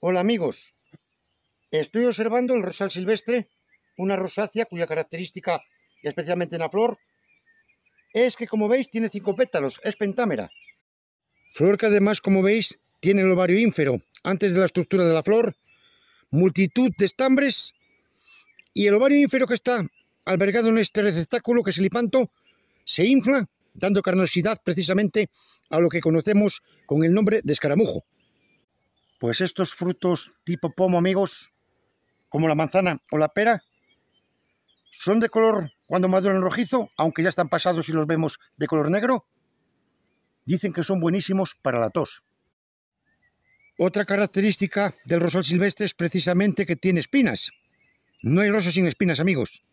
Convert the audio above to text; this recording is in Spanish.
Hola amigos, estoy observando el rosal silvestre, una rosácea cuya característica, especialmente en la flor, es que como veis tiene cinco pétalos, es pentámera. Flor que además, como veis, tiene el ovario ínfero, antes de la estructura de la flor, multitud de estambres y el ovario ínfero que está albergado en este receptáculo, que es el hipanto, se infla, dando carnosidad precisamente a lo que conocemos con el nombre de escaramujo. Pues estos frutos tipo pomo, amigos, como la manzana o la pera, son de color cuando maduran rojizo, aunque ya están pasados y los vemos de color negro. Dicen que son buenísimos para la tos. Otra característica del rosal silvestre es precisamente que tiene espinas. No hay rosas sin espinas, amigos.